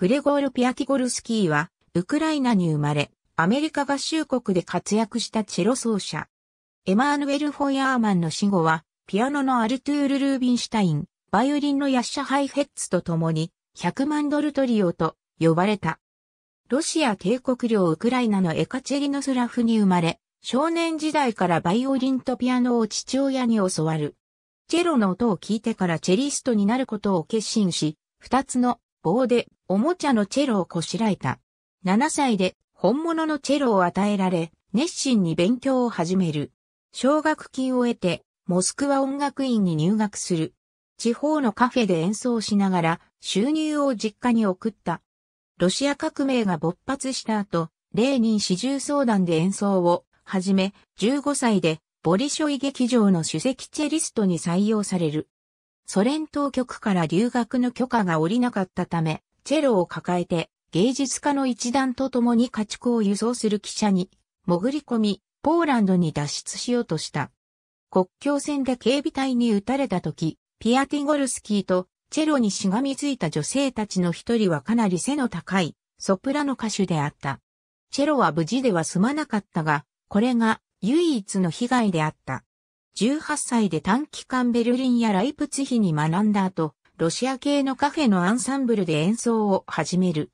グレゴール・ピアティゴルスキーは、ウクライナに生まれ、アメリカ合衆国で活躍したチェロ奏者。エマーヌエル・フォイアーマンの死後は、ピアノのアルトゥール・ルービンシュタイン、バイオリンのヤッシャ・ハイヘッツと共に、100万ドルトリオと呼ばれた。ロシア帝国領ウクライナのエカチェリノスラフに生まれ、少年時代からバイオリンとピアノを父親に教わる。チェロの音を聞いてからチェリストになることを決心し、二つの棒でおもちゃのチェロをこしらえた。7歳で本物のチェロを与えられ、熱心に勉強を始める。奨学金を得て、モスクワ音楽院に入学する。地方のカフェで演奏しながら収入を実家に送った。ロシア革命が勃発した後、レーニン相談で演奏を始め、15歳でボリショイ劇場の首席チェリストに採用される。ソ連当局から留学の許可が下りなかったため、チェロを抱えて芸術家の一団と共に家畜を輸送する汽車に潜り込み、ポーランドに脱出しようとした。国境線で警備隊に撃たれた時、ピアティゴルスキーとチェロにしがみついた女性たちの一人はかなり背の高いソプラノ歌手であった。チェロは無事では済まなかったが、これが唯一の被害であった。18歳で短期間ベルリンやライプツヒに学んだ後、ロシア系のカフェのアンサンブルで演奏を始める。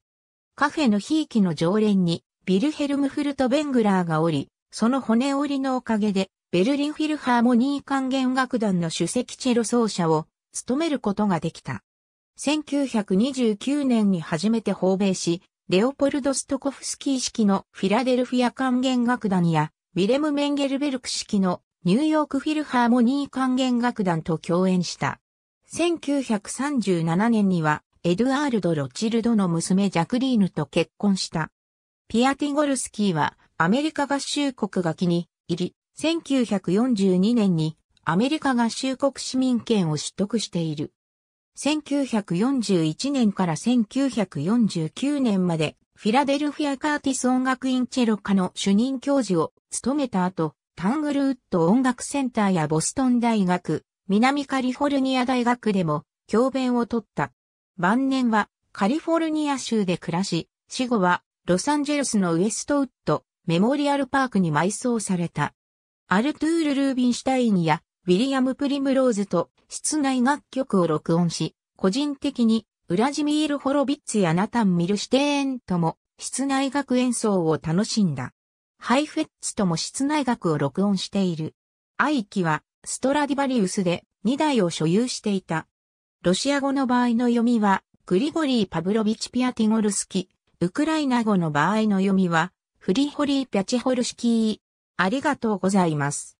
カフェの悲劇の常連に、ビルヘルムフルト・ベングラーがおり、その骨折りのおかげで、ベルリンフィルハーモニー管弦楽団の首席チェロ奏者を務めることができた。1929年に初めて訪米し、レオポルド・ストコフスキー式のフィラデルフィア管弦楽団や、ウィレム・メンゲルベルク式のニューヨークフィルハーモニー管弦楽団と共演した。1937年には、エドゥアールド・ロチルドの娘ジャクリーヌと結婚した。ピアティゴルスキーはアメリカ合衆国が気に入り、1942年にアメリカ合衆国市民権を取得している。1941年から1949年までフィラデルフィア・カーティス音楽院チェロ科の主任教授を務めた後、タングルウッド音楽センターやボストン大学、南カリフォルニア大学でも教鞭を取った。晩年はカリフォルニア州で暮らし、死後はロサンゼルスのウエストウッドメモリアルパークに埋葬された。アルトゥール・ルービンシュタインやウィリアム・プリムローズと室内楽曲を録音し、個人的にウラジミール・ホロビッツやナタン・ミルシテーンとも室内楽演奏を楽しんだ。ハイフェッツとも室内楽を録音している。アイキは、ストラディバリウスで2台を所有していた。ロシア語の場合の読みは、グリゴリー・パブロビチ・ピアティゴルスキ。ウクライナ語の場合の読みは、フリホリー・ピャチホルシキー。ありがとうございます。